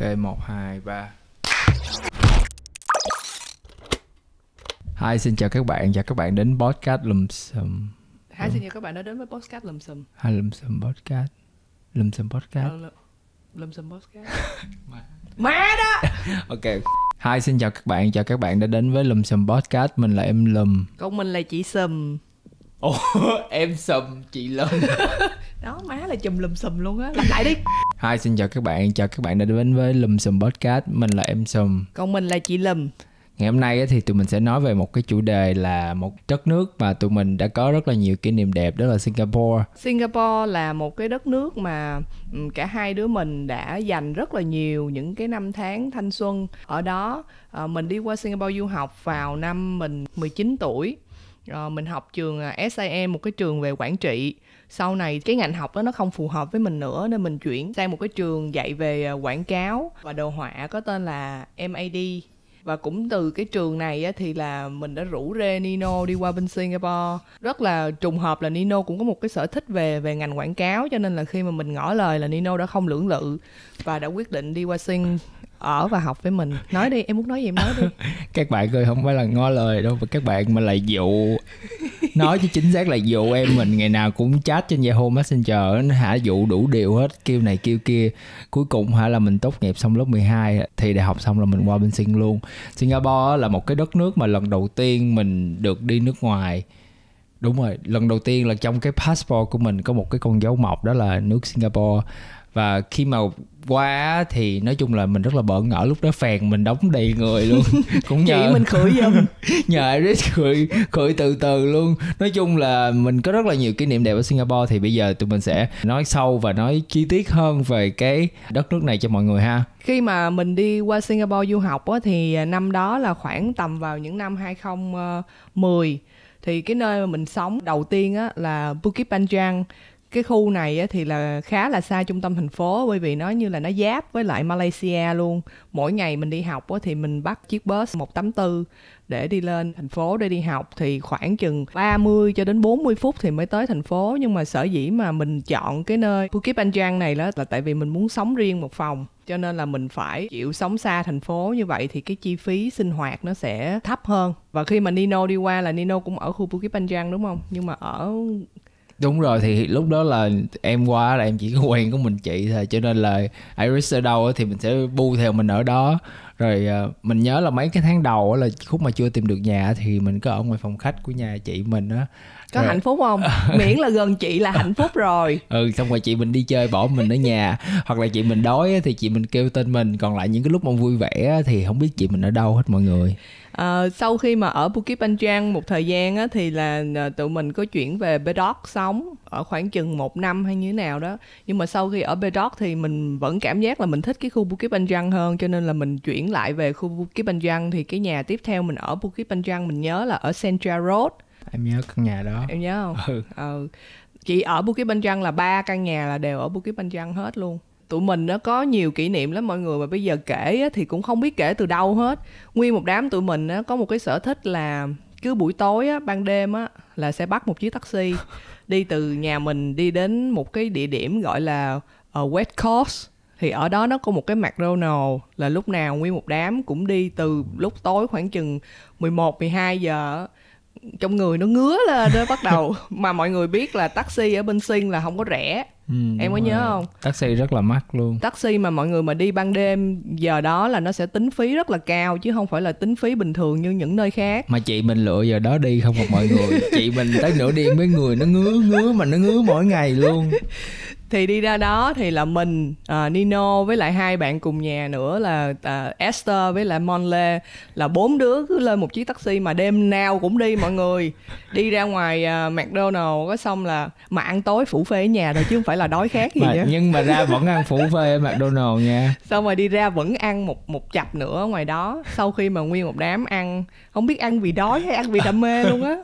Ok, 1, 2, 3 Hi, xin chào các bạn, chào các bạn đến podcast Lùm Xùm Hi, xin chào các bạn đã đến với podcast Lùm Xùm Hi, Lùm Xùm podcast Lùm Xùm podcast ờ, Lùm Xùm podcast mẹ đó Ok Hi, xin chào các bạn, chào các bạn đã đến với Lùm Xùm podcast Mình là em Lùm Còn mình là chị Xùm Ồ, em Xùm, chị Lùm đó má là chùm lùm xùm luôn á lặp lại đi hai xin chào các bạn chào các bạn đã đến với lùm xùm podcast mình là em sùm còn mình là chị lùm ngày hôm nay thì tụi mình sẽ nói về một cái chủ đề là một đất nước mà tụi mình đã có rất là nhiều kỷ niệm đẹp đó là Singapore. Singapore là một cái đất nước mà ừ, cả hai đứa mình đã dành rất là nhiều những cái năm tháng thanh xuân ở đó. Ờ, mình đi qua Singapore du học vào năm mình 19 tuổi rồi ờ, mình học trường à, SIM một cái trường về quản trị sau này cái ngành học đó nó không phù hợp với mình nữa nên mình chuyển sang một cái trường dạy về à, quảng cáo và đồ họa có tên là MAD và cũng từ cái trường này á, thì là mình đã rủ rê Nino đi qua bên Singapore rất là trùng hợp là Nino cũng có một cái sở thích về về ngành quảng cáo cho nên là khi mà mình ngỏ lời là Nino đã không lưỡng lự và đã quyết định đi qua Sing ở và học với mình nói đi em muốn nói gì em nói đi các bạn ơi không phải là ngó lời đâu mà các bạn mà là dụ nói chứ chính xác là dụ em mình ngày nào cũng chat trên yahoo messenger nó hả dụ đủ điều hết kêu này kêu kia cuối cùng hả là mình tốt nghiệp xong lớp 12 thì đại học xong là mình qua bên sinh luôn singapore là một cái đất nước mà lần đầu tiên mình được đi nước ngoài đúng rồi lần đầu tiên là trong cái passport của mình có một cái con dấu mộc đó là nước singapore và khi mà qua thì nói chung là mình rất là bỡ ngỡ lúc đó phèn mình đóng đầy người luôn cũng nhờ mình khởi dâm nhờ Iris khởi khởi từ từ luôn nói chung là mình có rất là nhiều kỷ niệm đẹp ở Singapore thì bây giờ tụi mình sẽ nói sâu và nói chi tiết hơn về cái đất nước này cho mọi người ha khi mà mình đi qua Singapore du học á, thì à, năm đó là khoảng tầm vào những năm 2010 thì cái nơi mà mình sống đầu tiên á, là Bukit Panjang cái khu này thì là khá là xa trung tâm thành phố bởi vì nó như là nó giáp với lại Malaysia luôn. Mỗi ngày mình đi học thì mình bắt chiếc bus 184 để đi lên thành phố để đi học thì khoảng chừng 30 cho đến 40 phút thì mới tới thành phố nhưng mà sở dĩ mà mình chọn cái nơi Bukit Panjang này đó là tại vì mình muốn sống riêng một phòng cho nên là mình phải chịu sống xa thành phố như vậy thì cái chi phí sinh hoạt nó sẽ thấp hơn và khi mà Nino đi qua là Nino cũng ở khu Bukit Panjang đúng không nhưng mà ở đúng rồi thì lúc đó là em qua là em chỉ có quen của mình chị thôi cho nên là Iris ở đâu thì mình sẽ bu theo mình ở đó rồi ờ, mình nhớ là mấy cái tháng đầu là khúc mà chưa tìm được nhà thì mình cứ ở ngoài phòng khách của nhà chị mình á có rồi. hạnh phúc không miễn là gần chị là hạnh phúc rồi ừ xong rồi chị mình đi chơi bỏ mình ở nhà hoặc là chị mình đói thì chị mình kêu tên mình còn lại những cái lúc mà vui vẻ thì không biết chị mình ở đâu hết mọi người à, sau khi mà ở Bukit Panjang một thời gian á, thì là ờ, tụi mình có chuyển về Bedok sống ở khoảng chừng một năm hay như thế nào đó nhưng mà sau khi ở Bedok thì mình vẫn cảm giác là mình thích cái khu Bukit Panjang hơn cho nên là mình chuyển lại về khu Bukit Panjang thì cái nhà tiếp theo mình ở Bukit Panjang mình nhớ là ở central Road em nhớ căn nhà đó em nhớ không ừ. ừ. chị ở Bukit Panjang là ba căn nhà là đều ở Bukit Panjang hết luôn tụi mình nó có nhiều kỷ niệm lắm mọi người mà bây giờ kể thì cũng không biết kể từ đâu hết nguyên một đám tụi mình á, có một cái sở thích là cứ buổi tối á, ban đêm á, là sẽ bắt một chiếc taxi đi từ nhà mình đi đến một cái địa điểm gọi là uh, West Coast thì ở đó nó có một cái McDonald là lúc nào nguyên một đám cũng đi từ lúc tối khoảng chừng 11 12 giờ trong người nó ngứa lên đó bắt đầu mà mọi người biết là taxi ở bên Sinh là không có rẻ ừ, em có rồi. nhớ không taxi rất là mắc luôn taxi mà mọi người mà đi ban đêm giờ đó là nó sẽ tính phí rất là cao chứ không phải là tính phí bình thường như những nơi khác mà chị mình lựa giờ đó đi không một mọi người chị mình tới nửa đêm với người nó ngứa ngứa mà nó ngứa mỗi ngày luôn thì đi ra đó thì là mình uh, Nino với lại hai bạn cùng nhà nữa là uh, Esther với lại Monle là bốn đứa cứ lên một chiếc taxi mà đêm nào cũng đi mọi người đi ra ngoài uh, McDonald có xong là mà ăn tối phủ phê ở nhà rồi chứ không phải là đói khát gì mà, nữa nhưng mà ra vẫn ăn phủ phê ở McDonald nha xong rồi đi ra vẫn ăn một một chập nữa ngoài đó sau khi mà nguyên một đám ăn không biết ăn vì đói hay ăn vì đam mê luôn á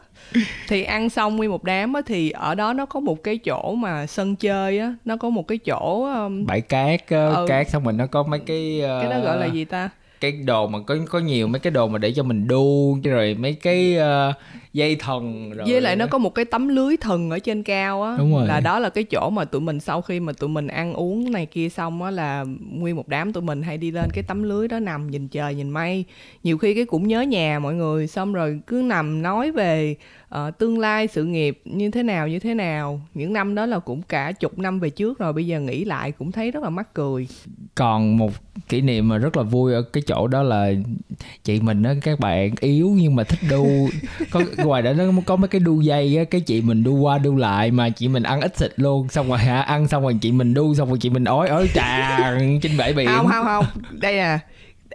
thì ăn xong nguyên một đám á thì ở đó nó có một cái chỗ mà sân chơi á nó có một cái chỗ um... bãi cát uh, ừ. cát xong mình nó có mấy cái uh... cái đó ờ, gọi là gì ta cái đồ mà có có nhiều mấy cái đồ mà để cho mình đu rồi mấy cái uh, dây thần rồi với lại nó có một cái tấm lưới thần ở trên cao á đúng rồi là đó là cái chỗ mà tụi mình sau khi mà tụi mình ăn uống này kia xong á là nguyên một đám tụi mình hay đi lên cái tấm lưới đó nằm nhìn trời nhìn mây nhiều khi cái cũng nhớ nhà mọi người xong rồi cứ nằm nói về uh, tương lai sự nghiệp như thế nào như thế nào những năm đó là cũng cả chục năm về trước rồi bây giờ nghĩ lại cũng thấy rất là mắc cười còn một kỷ niệm mà rất là vui ở cái chỗ đó là chị mình á các bạn yếu nhưng mà thích đu có ngoài đó nó có mấy cái đu dây á cái chị mình đu qua đu lại mà chị mình ăn ít thịt luôn xong rồi hả ăn xong rồi chị mình đu xong rồi chị mình ói ói tràn trên bể biển không không không đây là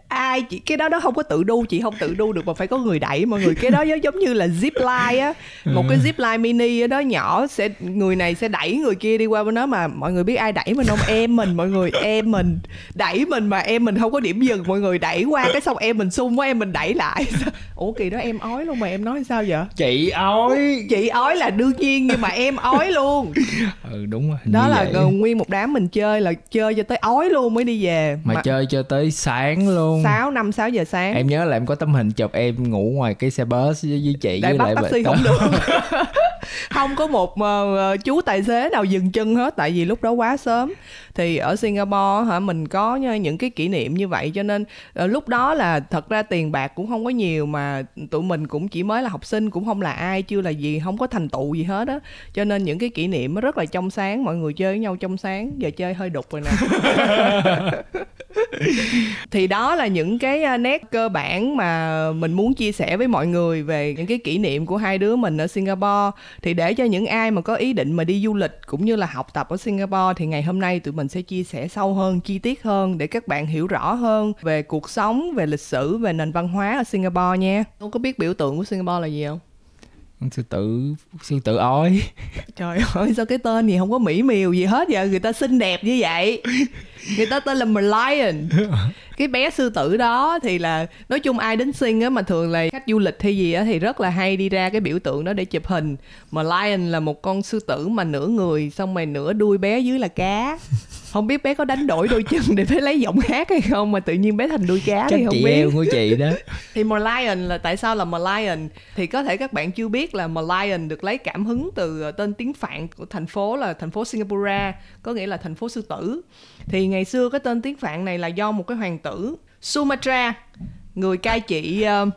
ai chị cái đó nó không có tự đu chị không tự đu được mà phải có người đẩy mọi người cái đó giống như là zip line á ừ. một cái zip line mini á đó nhỏ sẽ người này sẽ đẩy người kia đi qua bên đó mà mọi người biết ai đẩy mình không em mình mọi người em mình đẩy mình mà em mình không có điểm dừng mọi người đẩy qua cái xong em mình xung quá em mình đẩy lại ủa kỳ đó em ói luôn mà em nói sao vậy chị ói chị ói là đương nhiên nhưng mà em ói luôn ừ đúng rồi đó là vậy. nguyên một đám mình chơi là chơi cho tới ói luôn mới đi về mà, mà... chơi cho tới sáng luôn 6, 5, 6 giờ sáng Em nhớ là em có tấm hình chụp em ngủ ngoài cái xe bus với, với chị Đại với bắt lại taxi không được không có một uh, chú tài xế nào dừng chân hết tại vì lúc đó quá sớm thì ở Singapore hả mình có những cái kỷ niệm như vậy cho nên uh, lúc đó là thật ra tiền bạc cũng không có nhiều mà tụi mình cũng chỉ mới là học sinh cũng không là ai chưa là gì không có thành tựu gì hết á cho nên những cái kỷ niệm rất là trong sáng mọi người chơi với nhau trong sáng giờ chơi hơi đục rồi nè thì đó là những cái nét cơ bản mà mình muốn chia sẻ với mọi người về những cái kỷ niệm của hai đứa mình ở Singapore thì để cho những ai mà có ý định mà đi du lịch cũng như là học tập ở Singapore thì ngày hôm nay tụi mình sẽ chia sẻ sâu hơn chi tiết hơn để các bạn hiểu rõ hơn về cuộc sống về lịch sử về nền văn hóa ở Singapore nha Cô có biết biểu tượng của Singapore là gì không sư tử sư tử ói trời ơi sao cái tên gì không có mỹ miều gì hết vậy người ta xinh đẹp như vậy người ta tên là Merlion cái bé sư tử đó thì là nói chung ai đến sinh á mà thường là khách du lịch hay gì á thì rất là hay đi ra cái biểu tượng đó để chụp hình mà Merlion là một con sư tử mà nửa người xong mày nửa đuôi bé dưới là cá không biết bé có đánh đổi đôi chân để phải lấy giọng hát hay không mà tự nhiên bé thành đuôi cá Chắc thì không chị biết yêu của chị đó thì Malayan là tại sao là Malayan thì có thể các bạn chưa biết là Malayan được lấy cảm hứng từ ờ, tên tiếng Phạn của thành phố là thành phố Singapore có nghĩa là thành phố sư tử thì ngày xưa cái tên tiếng Phạn này là do một cái hoàng tử Sumatra người cai trị uh,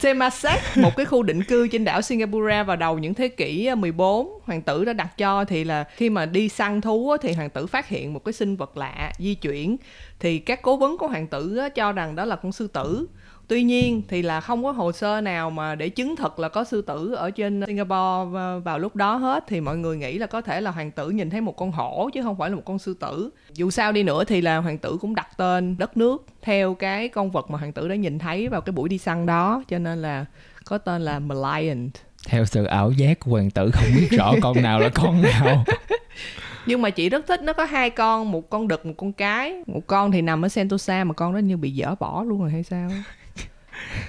Temasek, một cái khu định cư trên đảo Singapore vào đầu những thế kỷ 14, à, hoàng tử đã đặt cho thì là khi mà đi săn thú thì hoàng tử phát hiện một cái sinh vật lạ di chuyển thì các cố vấn của hoàng tử cho rằng đó là con sư tử tuy nhiên thì là không có hồ sơ nào mà để chứng thực là có sư tử ở trên Singapore ờ, vào lúc đó hết thì mọi người nghĩ là có thể là hoàng tử nhìn thấy một con hổ chứ không phải là một con sư tử dù sao đi nữa thì là hoàng tử cũng đặt tên đất nước theo cái con vật mà hoàng tử đã nhìn thấy vào cái buổi đi săn đó cho nên là có tên là Malayan theo sự ảo giác của hoàng tử không biết rõ con nào là con nào nhưng mà chị rất thích nó có hai con một con đực một con cái một con thì nằm ở sentosa mà con đó như bị dở bỏ luôn rồi hay sao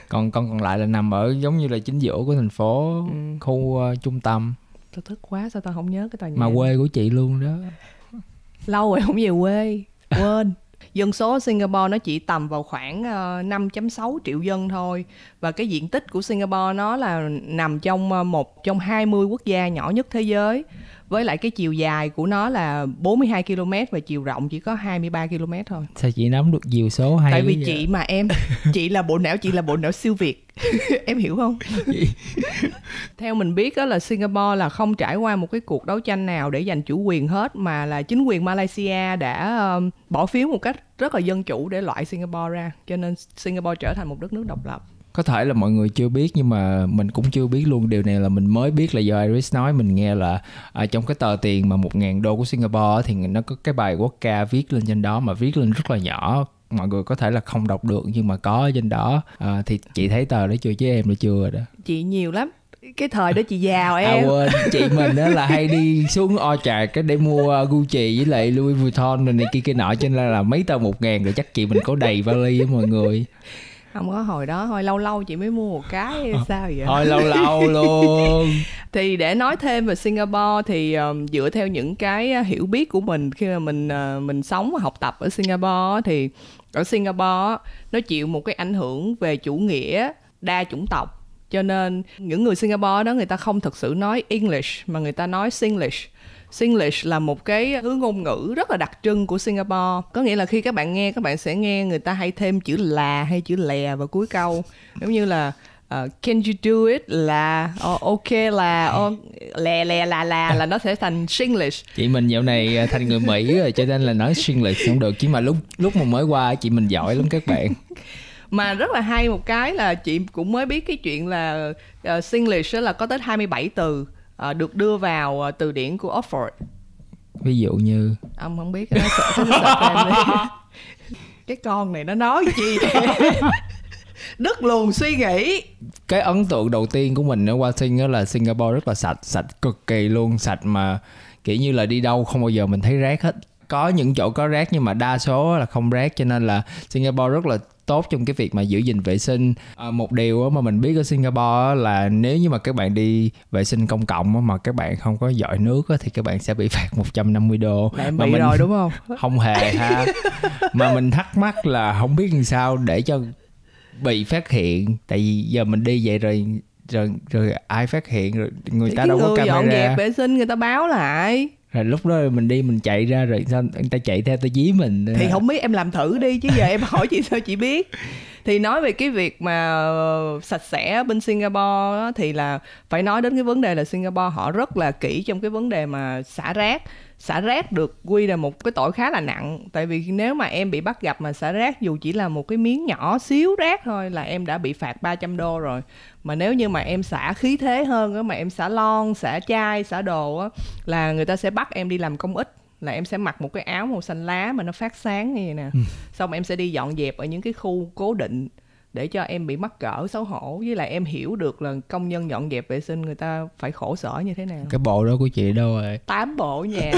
còn con còn lại là nằm ở giống như là chính giữa của thành phố ừ. khu uh, trung tâm tôi thức quá sao tao không nhớ cái tòa nhà mà quê của chị luôn đó lâu rồi không về quê quên dân số Singapore nó chỉ tầm vào khoảng 5.6 ờ, triệu dân thôi và cái diện tích của Singapore nó là nằm trong ờ, một trong 20 quốc gia nhỏ nhất thế giới với lại cái chiều dài của nó là 42 km và chiều rộng chỉ có 23 km thôi sao chị nắm được nhiều số hay tại vì chị vậy? mà em chị là bộ não chị là bộ não siêu việt em hiểu không theo mình biết đó là singapore là không trải qua một cái cuộc đấu tranh nào để giành chủ quyền hết mà là chính quyền malaysia đã um, bỏ phiếu một cách rất là dân chủ để loại singapore ra cho nên singapore trở thành một đất nước độc lập có thể là mọi người chưa biết nhưng mà mình cũng chưa biết luôn điều này là mình mới biết là do Iris nói mình nghe là ở à, trong cái tờ tiền mà 1.000 đô của Singapore thì nó có cái bài quốc ca viết lên trên đó mà viết lên rất là nhỏ mọi người có thể là không đọc được nhưng mà có trên đó à, thì chị thấy tờ đó chưa chứ em đã chưa rồi đó chị nhiều lắm cái thời đó chị giàu à, em à quên chị mình đó là hay đi xuống o trà cái để mua gucci với lại louis vuitton rồi này kia kia nọ cho nên là, là mấy tờ một ngàn rồi chắc chị mình có đầy vali với mọi người không có hồi đó thôi lâu lâu chị mới mua một cái à, sao vậy thôi lâu lâu luôn thì để nói thêm về Singapore thì um, dựa theo những cái ờ, hiểu biết của mình khi mà mình uh, mình sống và học tập ở Singapore thì ở Singapore nó chịu một cái ảnh hưởng về chủ nghĩa đa chủng tộc cho nên những người Singapore đó người ta không thực sự nói English mà người ta nói Singlish Singlish là một cái thứ ngôn ngữ rất là đặc trưng của Singapore. Có nghĩa là khi các bạn nghe các bạn sẽ nghe người ta hay thêm chữ là hay chữ lè vào cuối câu. Giống như là uh, can you do it là oh, ok là oh, lè lè là là là nó sẽ thành Singlish. Chị mình dạo này thành người Mỹ rồi cho nên là nói Singlish không được chứ mà lúc lúc mà mới qua chị mình giỏi lắm các bạn. mà rất là hay một cái là chị cũng mới biết cái chuyện là uh, Singlish là có tới 27 từ à, được đưa vào ờ, từ điển của Oxford ví dụ như ông không biết cái sợ, sợ cái con này nó nói gì đứt luồng suy nghĩ cái ấn tượng đầu tiên của mình ở Washington đó là Singapore rất là sạch sạch cực kỳ luôn sạch mà kiểu như là đi đâu không bao giờ mình thấy rác hết có những chỗ có rác nhưng mà đa số là không rác cho nên là Singapore rất là tốt trong cái việc mà giữ gìn vệ sinh à, một điều mà mình biết ở Singapore là nếu như mà các bạn đi vệ sinh công cộng mà các bạn không có dội nước thì các bạn sẽ bị phạt 150 đô mà bị mình... rồi đúng không không hề ha mà mình thắc mắc là không biết làm sao để cho bị phát hiện tại vì giờ mình đi vậy rồi rồi rồi ai phát hiện rồi người ta đâu có camera dọn dẹp vệ sinh người ta báo lại rồi lúc đó mình đi mình chạy ra rồi sao người ta chạy theo ta dí mình thì không biết em làm thử đi chứ giờ em hỏi chị sao chị biết thì nói về cái việc mà ờ, sạch sẽ bên Singapore đó, thì là phải nói đến cái vấn đề là Singapore họ rất là kỹ trong cái vấn đề mà xả rác xả rác được quy là một cái tội khá là nặng tại vì nếu mà em bị bắt gặp mà xả rác dù chỉ là một cái miếng nhỏ xíu rác thôi là em đã bị phạt 300 đô rồi mà nếu như mà em xả khí thế hơn á mà em xả lon xả chai xả đồ á là người ta sẽ bắt em đi làm công ích là em sẽ mặc một cái áo màu xanh lá mà nó phát sáng như vậy nè ừ. xong em sẽ đi dọn dẹp ở những cái khu cố định để cho em bị mắc cỡ xấu hổ với lại em hiểu được là công nhân dọn dẹp vệ sinh người ta phải khổ sở như thế nào cái bộ đó của chị đâu rồi tám bộ nhà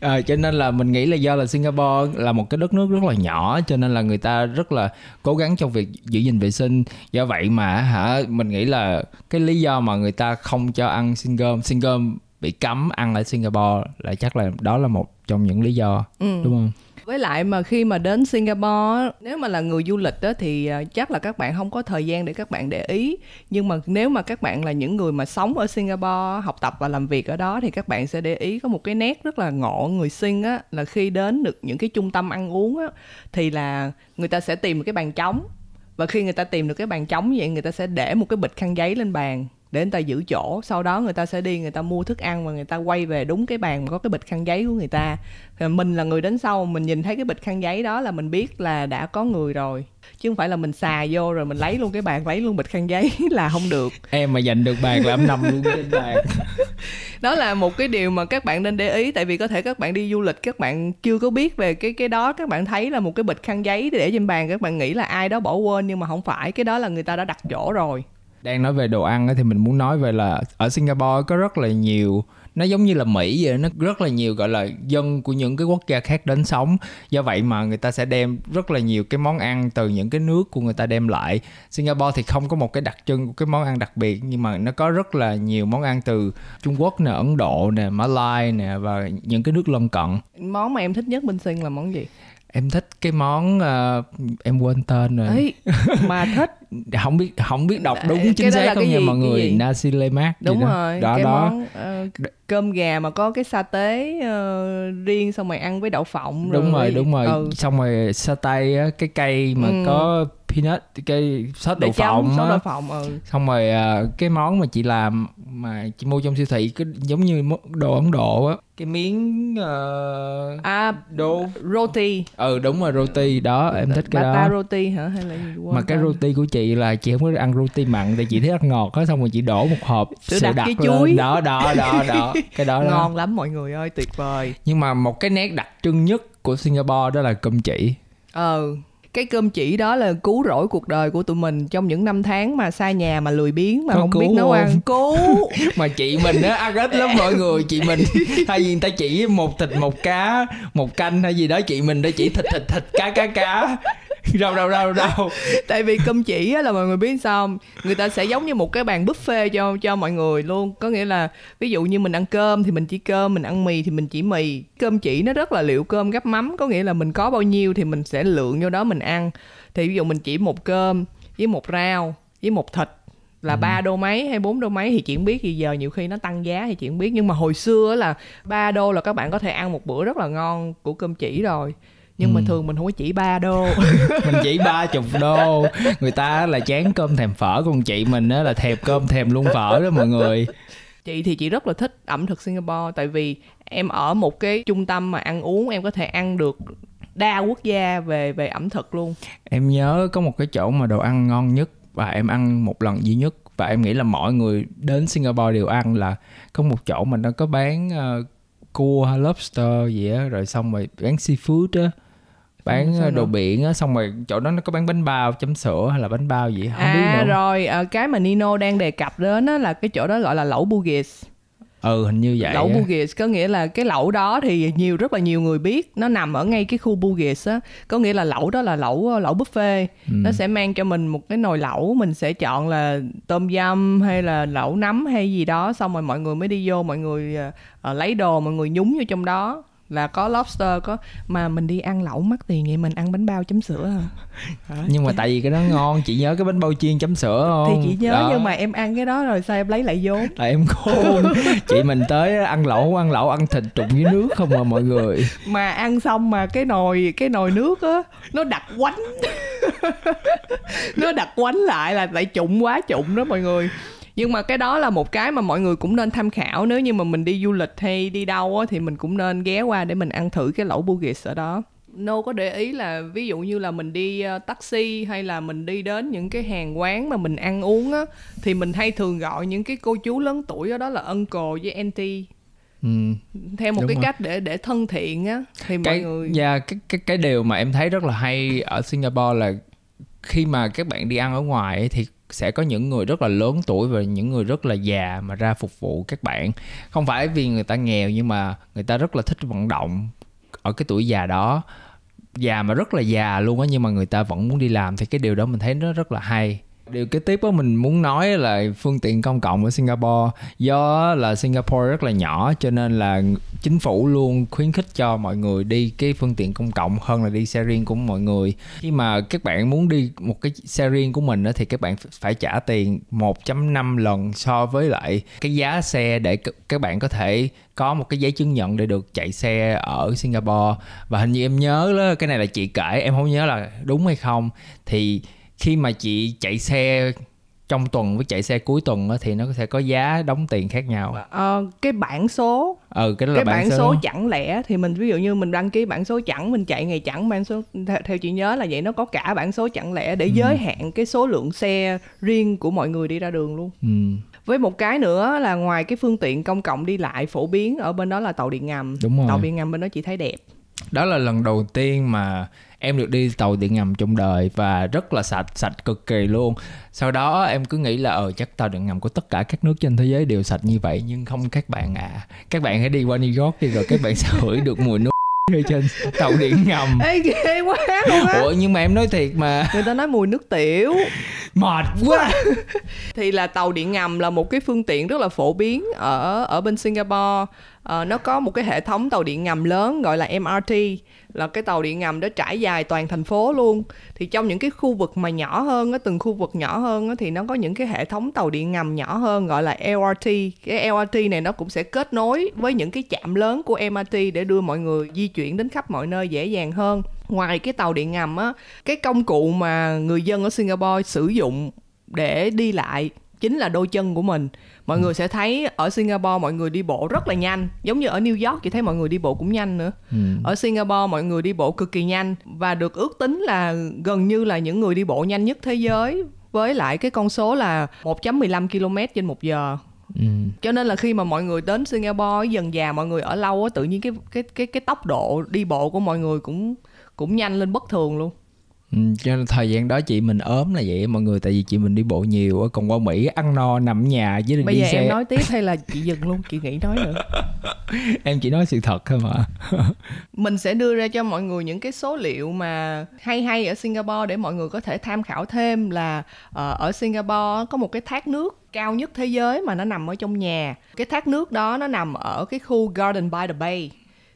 à, cho nên là mình nghĩ là do là Singapore là một cái đất nước rất là nhỏ cho nên là người ta rất là cố gắng trong việc giữ gìn vệ sinh do vậy mà hả mình nghĩ là cái lý do mà người ta không cho ăn sinh sinh singom bị cấm ăn ở Singapore là chắc là đó là một trong những lý do ừ. đúng không với lại mà khi mà đến Singapore nếu mà là người du lịch đó thì à, chắc là các bạn không có thời gian để các bạn để ý nhưng mà nếu mà các bạn là những người mà sống ở Singapore học tập và làm việc ở đó thì các bạn sẽ để ý có một cái nét rất là ngộ người Sinh á là khi đến được những cái trung tâm ăn uống á thì là người ta sẽ tìm một cái bàn trống và khi người ta tìm được cái bàn trống vậy người ta sẽ để một cái bịch khăn giấy lên bàn để người ta giữ chỗ sau đó người ta sẽ đi người ta mua thức ăn và người ta quay về đúng cái bàn có cái bịch khăn giấy của người ta thì mình là người đến sau mình nhìn thấy cái bịch khăn giấy đó là mình biết là đã có người rồi chứ không phải là mình xài vô rồi mình lấy luôn cái bàn lấy luôn bịch khăn giấy là không được em mà giành được bàn là em nằm luôn trên bàn đó là một cái điều mà các bạn nên để ý tại vì có thể các bạn đi du lịch các bạn chưa có biết về cái cái đó các bạn thấy là một cái bịch khăn giấy để trên bàn các bạn nghĩ là ai đó bỏ quên nhưng mà không phải cái đó là người ta đã đặt chỗ rồi đang nói về đồ ăn ấy, thì mình muốn nói về là ở Singapore có rất là nhiều nó giống như là Mỹ vậy nó rất là nhiều gọi là dân của những cái quốc gia khác đến sống do vậy mà người ta sẽ đem rất là nhiều cái món ăn từ những cái nước của người ta đem lại Singapore thì không có một cái đặc trưng của cái món ăn đặc biệt nhưng mà nó có rất là nhiều món ăn từ Trung Quốc nè Ấn Độ nè Malai nè và những cái nước lân cận món mà em thích nhất bên Sing là món gì em thích cái món uh, em quên tên rồi Ấy, mà thích không biết không biết đọc đúng cái chính xác không nha mọi người nasi lemak đúng đó. rồi đó cái đó món, uh, cơm gà mà có cái sa tế uh, riêng xong rồi ăn với đậu phộng đúng rồi, rồi đúng rồi ừ. xong rồi sa tay cái cây mà ừ. có peanut cái sốt đậu phộng đậu phộng ừ. xong rồi uh, cái món mà chị làm mà chị mua trong siêu thị cứ giống như đồ ấn độ á cái miếng uh, à đồ roti ừ đúng rồi roti đó em thích cái Bata đó roti hả hay là gì mà cái roti của chị là chị không có ăn roti mặn thì chị thấy rất ngọt á xong rồi chị đổ một hộp sữa đặc, đặc cái lên. chuối đó đó đó đó cái đó ngon đó. lắm mọi người ơi tuyệt vời nhưng mà một cái nét đặc trưng nhất của singapore đó là cơm chỉ ừ cái cơm chỉ đó là cứu rỗi cuộc đời của tụi mình trong những năm tháng mà xa nhà mà lười biếng mà Có không biết nấu không? ăn cứu mà chị mình á ăn ít lắm mọi người chị mình thay vì người ta chỉ một thịt một cá một canh hay gì đó chị mình đã chỉ thịt thịt thịt cá cá cá rau rau rau rau tại vì cơm chỉ á, là mọi người biết sao người ta sẽ giống như một cái bàn buffet cho cho mọi người luôn có nghĩa là ví dụ như mình ăn cơm thì mình chỉ cơm mình ăn mì thì mình chỉ mì cơm chỉ nó rất là liệu cơm gắp mắm có nghĩa là mình có bao nhiêu thì mình sẽ lượng vô đó mình ăn thì ví dụ mình chỉ một cơm với một rau với một thịt là ừ. ba ừ. đô mấy hay bốn đô mấy thì chuyện biết thì giờ nhiều khi nó tăng giá thì chuyện biết nhưng mà hồi xưa là ba đô là các bạn có thể ăn một bữa rất là ngon của cơm chỉ rồi nhưng ừ. mà thường mình không có chỉ ba đô mình chỉ ba chục đô người ta là chán cơm thèm phở còn chị mình á là thèm cơm thèm luôn phở đó mọi người chị thì chị rất là thích ẩm thực singapore tại vì em ở một cái trung tâm mà ăn uống em có thể ăn được đa quốc gia về về ẩm thực luôn em nhớ có một cái chỗ mà đồ ăn ngon nhất và em ăn một lần duy nhất và em nghĩ là mọi người đến singapore đều ăn là có một chỗ mà nó có bán uh, cua hay lobster gì á rồi xong rồi bán seafood á bán ừ, đồ biển á xong rồi chỗ đó nó có bán bánh bao chấm sữa hay là bánh bao gì không à, biết nữa rồi ờ, cái mà Nino đang đề cập đến á là cái chỗ đó gọi là lẩu Bugis ừ hình như vậy lẩu Bugis có nghĩa là cái lẩu đó thì nhiều rất là nhiều người biết nó nằm ở ngay cái khu Bugis á có nghĩa là lẩu đó là lẩu ờ, lẩu buffet ừ. nó sẽ mang cho mình một cái nồi lẩu mình sẽ chọn là tôm yum hay là lẩu nấm hay gì đó xong rồi mọi người mới đi vô mọi người uh, lấy đồ mọi người nhúng vô trong đó là có lobster có mà mình đi ăn lẩu mất tiền vậy mình ăn bánh bao chấm sữa à. nhưng mà tại vì cái đó ngon chị nhớ cái bánh bao chiên chấm sữa không thì chị nhớ đó. nhưng mà em ăn cái đó rồi sao em lấy lại vốn tại em khôn chị mình tới ăn lẩu ăn lẩu ăn thịt trụng với nước không à mọi người mà ăn xong mà cái nồi cái nồi nước á nó đặc quánh nó đặc quánh lại là lại trụng quá trụng đó mọi người nhưng mà cái đó là một cái mà mọi người cũng nên tham khảo nếu như mà mình đi du lịch hay đi đâu á, thì mình cũng nên ghé qua để mình ăn thử cái lẩu bugis ở đó No có để ý là ví dụ như là mình đi uh, taxi hay là mình đi đến những cái hàng quán mà mình ăn uống á thì mình hay thường gọi những cái cô chú lớn tuổi đó, đó là uncle với auntie Ừ, theo một cái rồi. cách để để thân thiện á thì cái, mọi người dạ cái cái cái điều mà em thấy rất là hay ở Singapore là khi mà các bạn đi ăn ở ngoài thì sẽ có những người rất là lớn tuổi và những người rất là già mà ra phục vụ các bạn không phải vì người ta nghèo nhưng mà người ta rất là thích vận động ở cái tuổi già đó già mà rất là già luôn á nhưng mà người ta vẫn muốn đi làm thì cái điều đó mình thấy nó rất là hay Điều kế tiếp đó mình muốn nói là phương tiện công cộng ở Singapore do là Singapore rất là nhỏ cho nên là chính phủ luôn khuyến khích cho mọi người đi cái phương tiện công cộng hơn là đi xe riêng của mọi người. Khi mà các bạn muốn đi một cái xe riêng của mình đó, thì các bạn phải trả tiền 1.5 lần so với lại cái giá xe để các bạn có thể có một cái giấy chứng nhận để được chạy xe ở Singapore và hình như em nhớ đó, cái này là chị kể em không nhớ là đúng hay không thì khi mà chị chạy xe trong tuần với chạy xe cuối tuần đó, thì nó sẽ có giá đóng tiền khác nhau ờ, cái bảng số ừ, cái, đó là cái bản, số, số chẳng lẻ thì mình ví dụ như mình đăng ký bảng số chẳng mình chạy ngày chẳng bản số theo, theo chị nhớ là vậy nó có cả bảng số chẳng lẻ để ừ. giới hạn cái số lượng xe riêng của mọi người đi ra đường luôn ừ với một cái nữa là ngoài cái phương tiện công cộng đi lại phổ biến ở bên đó là tàu điện ngầm Đúng rồi. tàu điện ngầm bên đó chị thấy đẹp đó là lần đầu tiên mà em được đi tàu điện ngầm trong đời và rất là sạch sạch cực kỳ luôn sau đó em cứ nghĩ là ờ chắc tàu điện ngầm của tất cả các nước trên thế giới đều sạch như vậy nhưng không các bạn ạ à. các bạn hãy đi qua New York đi rồi các bạn sẽ hửi được mùi nước trên tàu điện ngầm Ê ghê quá luôn á Ủa nhưng mà em nói thiệt mà Người ta nói mùi nước tiểu Mệt quá Thì là tàu điện ngầm là một cái phương tiện rất là phổ biến ở ở bên Singapore uh, nó có một cái hệ thống tàu điện ngầm lớn gọi là MRT là cái tàu điện ngầm đó trải dài toàn thành phố luôn thì trong những cái khu vực mà nhỏ hơn á từng khu vực nhỏ hơn á thì nó có những cái hệ thống tàu điện ngầm nhỏ hơn gọi là LRT cái LRT này nó cũng sẽ kết nối với những cái chạm lớn của MRT để đưa mọi người di chuyển đến khắp mọi nơi dễ dàng hơn ngoài cái tàu điện ngầm á cái công cụ mà người dân ở Singapore sử dụng để đi lại chính là đôi chân của mình mọi ừ. người sẽ thấy ở singapore mọi người đi bộ rất là nhanh giống như ở new york chị thấy mọi người đi bộ cũng nhanh nữa ừ. ở singapore mọi người đi bộ cực kỳ nhanh và được ước tính là gần như là những người đi bộ nhanh nhất thế giới với lại cái con số là 1.15 km trên một giờ Ừ. cho nên là khi mà mọi người đến Singapore dần già mọi người ở lâu á tự nhiên cái cái cái cái tốc độ đi bộ của mọi người cũng cũng nhanh lên bất thường luôn Ừ, cho nên thời gian đó chị mình ốm là vậy mọi người tại vì chị mình đi bộ nhiều còn qua mỹ ăn no nằm nhà với. bây đi giờ xe. em nói tiếp hay là chị dừng luôn chị nghĩ nói nữa em chỉ nói sự thật thôi mà mình sẽ đưa ra cho mọi người những cái số liệu mà hay hay ở singapore để mọi người có thể tham khảo thêm là ờ, ở singapore có một cái thác nước cao nhất thế giới mà nó nằm ở trong nhà cái thác nước đó nó nằm ở cái khu garden by the bay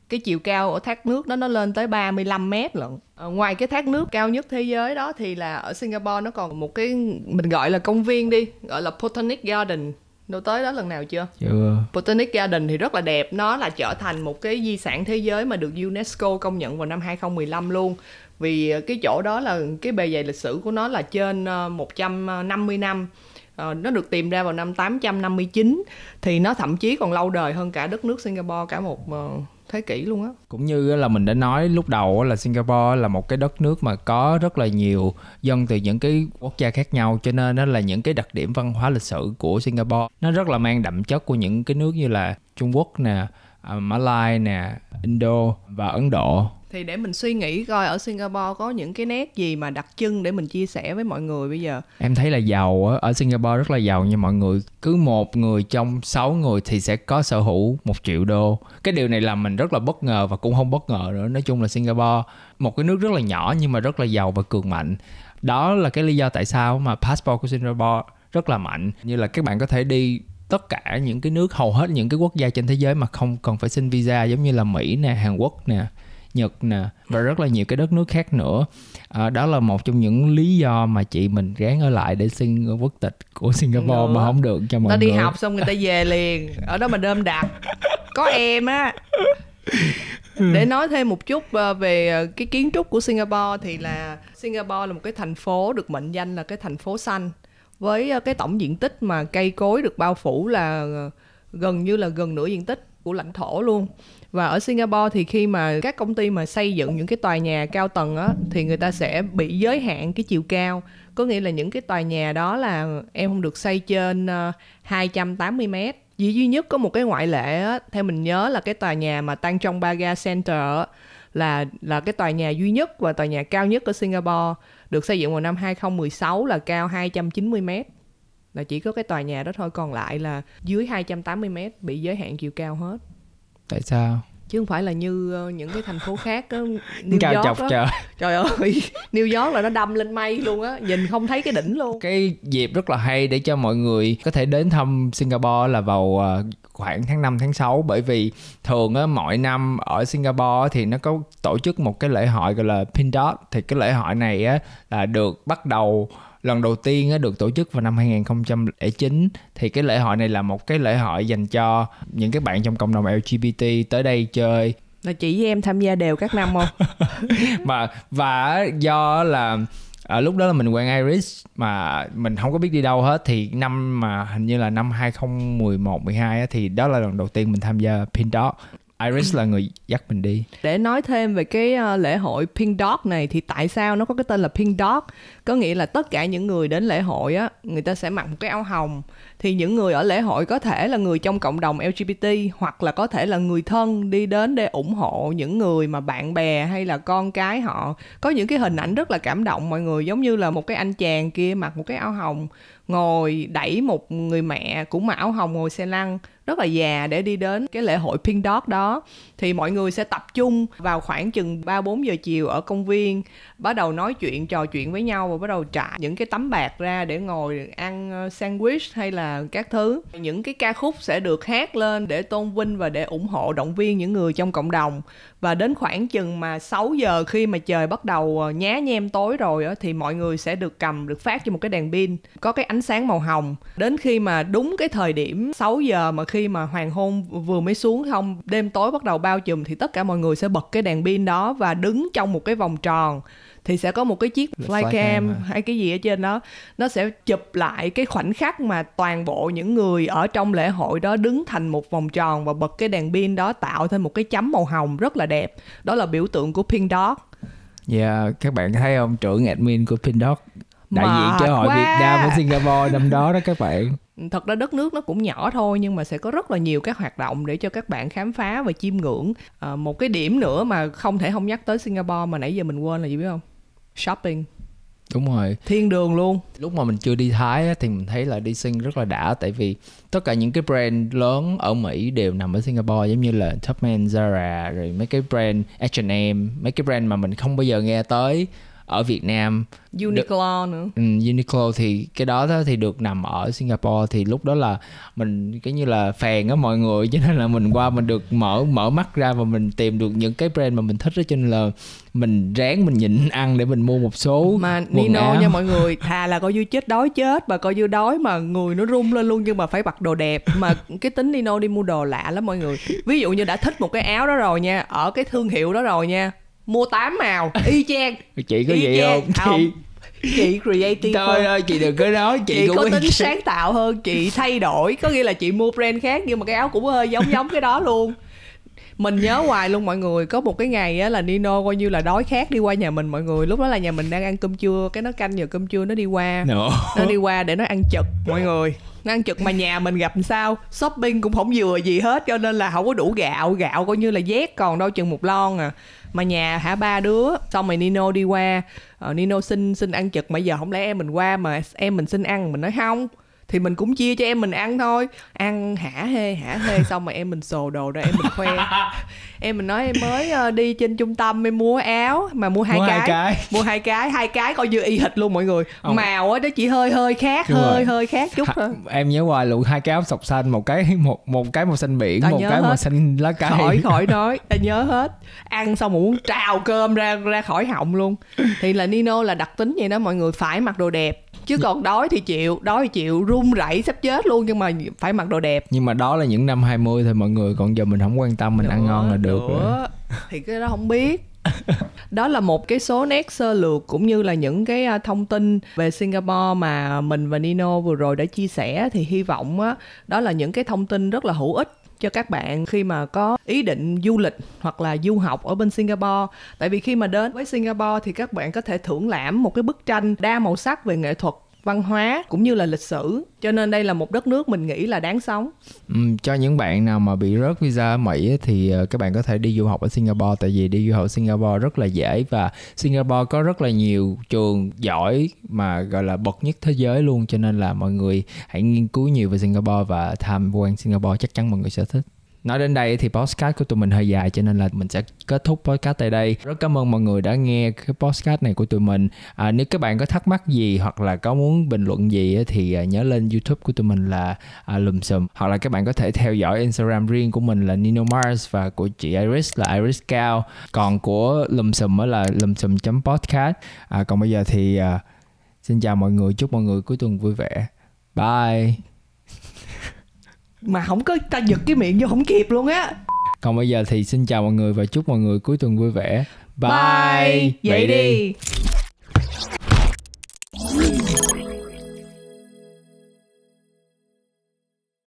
cái chiều cao ở thác nước đó nó lên tới 35 mét lận. Ờ, ngoài cái thác nước cao nhất thế giới đó thì là ở Singapore nó còn một cái mình gọi là công viên đi, gọi là Botanic Garden. Đâu tới đó lần nào chưa? Chưa. Dạ, vâng. Botanic Garden thì rất là đẹp, nó là trở thành một cái di sản thế giới mà được UNESCO công nhận vào năm 2015 luôn. Vì ờ, cái chỗ đó là cái bề dày lịch sử của nó là trên 150 ờ, năm. Ờ, nó được tìm ra vào năm 859 thì nó thậm chí còn lâu đời hơn cả đất nước Singapore cả một ờ, thế kỷ luôn á cũng như là mình đã nói lúc đầu là Singapore là một cái đất nước mà có rất là nhiều dân từ những cái quốc gia khác nhau cho nên nó là những cái đặc điểm văn hóa lịch sử của Singapore nó rất là mang đậm chất của những cái nước như là Trung Quốc nè à, Malai nè Indo và Ấn Độ thì để mình suy nghĩ coi ở Singapore có những cái nét gì mà đặc trưng để mình chia sẻ với mọi người bây giờ em thấy là giàu ở Singapore rất là giàu nhưng mọi người cứ một người trong sáu người thì sẽ có sở hữu một triệu đô cái điều này làm mình rất là bất ngờ và cũng không bất ngờ nữa nói chung là Singapore một cái nước rất là nhỏ nhưng mà rất là giàu và cường mạnh đó là cái lý do tại sao mà passport của Singapore rất là mạnh như là các bạn có thể đi tất cả những cái nước hầu hết những cái quốc gia trên thế giới mà không cần phải xin visa giống như là Mỹ nè, Hàn Quốc nè, Nhật nè và rất là nhiều cái đất nước khác nữa à, đó là một trong những lý do mà chị mình ráng ở lại để xin quốc tịch của Singapore nữa. mà không được cho mọi người đi học xong người ta về liền ở đó mà đơm đặt có em á để nói thêm một chút ờ, về ờ, cái kiến trúc của Singapore thì là Singapore là một cái thành phố được mệnh danh là cái thành phố xanh với ờ, cái tổng diện tích mà cây cối được bao phủ là gần như là gần nửa diện tích của lãnh thổ luôn và ở Singapore thì khi mà các công ty mà xây dựng những cái tòa nhà cao tầng á thì người ta sẽ bị giới hạn cái chiều cao có nghĩa là những cái tòa nhà đó là em không được xây trên 280 ờ, mét chỉ duy nhất có một cái ngoại lệ á, theo mình nhớ là cái tòa nhà mà tăng trong Baga Center á, là là cái tòa nhà duy nhất và tòa nhà cao nhất ở Singapore được xây dựng vào năm 2016 là cao 290 mét là chỉ có cái tòa nhà đó thôi còn lại là dưới 280 mét bị giới hạn chiều cao hết tại sao chứ không phải là như ờ, những cái thành phố khác đó, New Chào York chọc đó. Trời. trời ơi New York là nó đâm lên mây luôn á nhìn không thấy cái đỉnh luôn cái dịp rất là hay để cho mọi người có thể đến thăm Singapore là vào ờ, khoảng tháng 5 tháng 6 bởi vì thường á mỗi năm ở Singapore thì nó có tổ chức một cái lễ hội gọi là Pindot thì cái lễ hội này á là được bắt đầu lần đầu tiên được tổ chức vào năm 2009 thì cái lễ hội này là một cái lễ hội dành cho những các bạn trong cộng đồng LGBT tới đây chơi là chỉ với em tham gia đều các năm không mà và do là à, lúc đó là mình quen Iris mà mình không có biết đi đâu hết thì năm mà hình như là năm 2011 12 á, thì đó là lần đầu tiên mình tham gia Pin đó. Iris là người dắt mình đi. Để nói thêm về cái ờ, lễ hội Pink Dot này thì tại sao nó có cái tên là Pink Dot? Có nghĩa là tất cả những người đến lễ hội á, người ta sẽ mặc một cái áo hồng. Thì những người ở lễ hội có thể là người trong cộng đồng LGBT hoặc là có thể là người thân đi đến để ủng hộ những người mà bạn bè hay là con cái họ. Có những cái hình ảnh rất là cảm động mọi người giống như là một cái anh chàng kia mặc một cái áo hồng ngồi đẩy một người mẹ cũng mặc áo hồng ngồi xe lăn rất là già để đi đến cái lễ hội Pink Dot đó thì mọi người sẽ tập trung vào khoảng chừng 3 4 giờ chiều ở công viên bắt đầu nói chuyện trò chuyện với nhau và bắt đầu trải những cái tấm bạc ra để ngồi ăn ờ, sandwich hay là các thứ. Những cái ca khúc sẽ được hát lên để tôn vinh và để ủng hộ động viên những người trong cộng đồng và đến khoảng chừng mà 6 giờ khi mà trời bắt đầu ờ, nhá nhem tối rồi á, thì mọi người sẽ được cầm được phát cho một cái đèn pin có cái ánh sáng màu hồng đến khi mà đúng cái thời điểm 6 giờ mà khi khi mà hoàng hôn vừa mới xuống không đêm tối bắt đầu bao trùm thì tất cả mọi người sẽ bật cái đèn pin đó và đứng trong một cái vòng tròn thì sẽ có một cái chiếc flycam hay cái gì ở trên đó nó sẽ chụp lại cái khoảnh khắc mà toàn bộ những người ở trong lễ hội đó đứng thành một vòng tròn và bật cái đèn pin đó tạo thêm một cái chấm màu hồng rất là đẹp đó là biểu tượng của pin dot Dạ, yeah, các bạn thấy không? Trưởng admin của pin dot đại diện cho hội quá. Việt Nam ở Singapore năm đó đó các bạn thật ra đất nước nó cũng nhỏ thôi nhưng mà sẽ có rất là nhiều các hoạt động để cho các bạn khám phá và chiêm ngưỡng à, một cái điểm nữa mà không thể không nhắc tới Singapore mà nãy giờ mình quên là gì biết không shopping đúng rồi thiên đường luôn lúc mà mình chưa đi thái á, thì mình thấy là đi sing rất là đã tại vì tất cả những cái brand lớn ở mỹ đều nằm ở singapore giống như là topman zara rồi mấy cái brand h&m mấy cái brand mà mình không bao giờ nghe tới ở Việt Nam Uniqlo được, nữa ừ, Uniqlo thì cái đó, đó thì được nằm ở Singapore thì lúc đó là mình cái như là phèn á mọi người cho nên là mình qua mình được mở mở mắt ra và mình tìm được những cái brand mà mình thích đó cho nên là mình ráng mình nhịn ăn để mình mua một số mà Nino áo. nha mọi người thà là coi như chết đói chết mà coi như đói mà người nó rung lên luôn nhưng mà phải mặc đồ đẹp mà cái tính Nino đi mua đồ lạ lắm mọi người ví dụ như đã thích một cái áo đó rồi nha ở cái thương hiệu đó rồi nha mua tám màu y chang chị có y gì không? không chị chị creative thôi ơi chị đừng có nói chị, chị cũng có tính ý... sáng tạo hơn chị thay đổi có nghĩa là chị mua brand khác nhưng mà cái áo cũng hơi giống giống cái đó luôn mình nhớ hoài luôn mọi người có một cái ngày á là Nino coi như là đói khát đi qua nhà mình mọi người lúc đó là nhà mình đang ăn cơm trưa cái nó canh giờ cơm trưa nó đi qua no. nó đi qua để nó ăn chật mọi người nó ăn chực mà nhà mình gặp sao shopping cũng không vừa gì hết cho nên là không có đủ gạo gạo coi như là vét còn đâu chừng một lon à mà nhà hả ba đứa xong rồi Nino đi qua ờ, Nino xin xin ăn chực mà giờ không lẽ em mình qua mà em mình xin ăn mình nói không thì mình cũng chia cho em mình ăn thôi ăn hả hê hả hê xong mà em mình sồ đồ ra em mình khoe em mình nói em mới ờ, đi trên trung tâm em mua áo mà mua hai cái, cái mua hai cái hai cái coi như y hệt luôn mọi người Ông... Ờ. màu á nó chỉ hơi hơi khác Đúng hơi rồi. hơi khác chút thôi em nhớ hoài luôn hai cái áo sọc xanh một cái một một cái màu xanh biển Ta một cái hết. màu xanh lá cây khỏi khỏi nói ta nhớ hết ăn xong muốn trào cơm ra ra khỏi họng luôn thì là Nino là đặc tính vậy đó mọi người phải mặc đồ đẹp chứ còn đói thì chịu đói thì chịu run rẩy sắp chết luôn nhưng mà phải mặc đồ đẹp nhưng mà đó là những năm 20 thôi mọi người còn giờ mình không quan tâm mình nữa, ăn ngon là được nữa. rồi thì cái đó không biết đó là một cái số nét sơ lược cũng như là những cái à, thông tin về Singapore mà mình và Nino vừa rồi đã chia sẻ thì hy vọng đó, đó là những cái thông tin rất là hữu ích cho các bạn khi mà có ý định du lịch hoặc là du học ở bên Singapore. Tại vì khi mà đến với Singapore thì các bạn có thể thưởng lãm một cái bức tranh đa màu sắc về nghệ thuật văn hóa cũng như là lịch sử cho nên đây là một đất nước mình nghĩ là đáng sống ừ, cho những bạn nào mà bị rớt visa ở Mỹ thì ờ, các bạn có thể đi du học ở Singapore tại vì đi du học ở Singapore rất là dễ và Singapore có rất là nhiều trường giỏi mà gọi là bậc nhất thế giới luôn cho nên là mọi người hãy nghiên cứu nhiều về Singapore và tham quan Singapore chắc chắn mọi người sẽ thích Nói đến đây thì podcast của tụi mình hơi dài cho nên là mình sẽ kết thúc podcast tại đây. Rất cảm ơn mọi người đã nghe cái podcast này của tụi mình. À, nếu các bạn có thắc mắc gì hoặc là có muốn bình luận gì thì à, nhớ lên YouTube của tụi mình là à, lùm xùm hoặc là các bạn có thể theo dõi Instagram riêng của mình là Nino Mars và của chị Iris là Iris Cao. Còn của lùm xùm là lùm xùm podcast. À, còn bây giờ thì à, xin chào mọi người, chúc mọi người cuối tuần vui vẻ. Bye mà không có ta giật cái miệng vô không kịp luôn á còn bây giờ thì xin chào mọi người và chúc mọi người cuối tuần vui vẻ bye, bye. vậy đi, đi.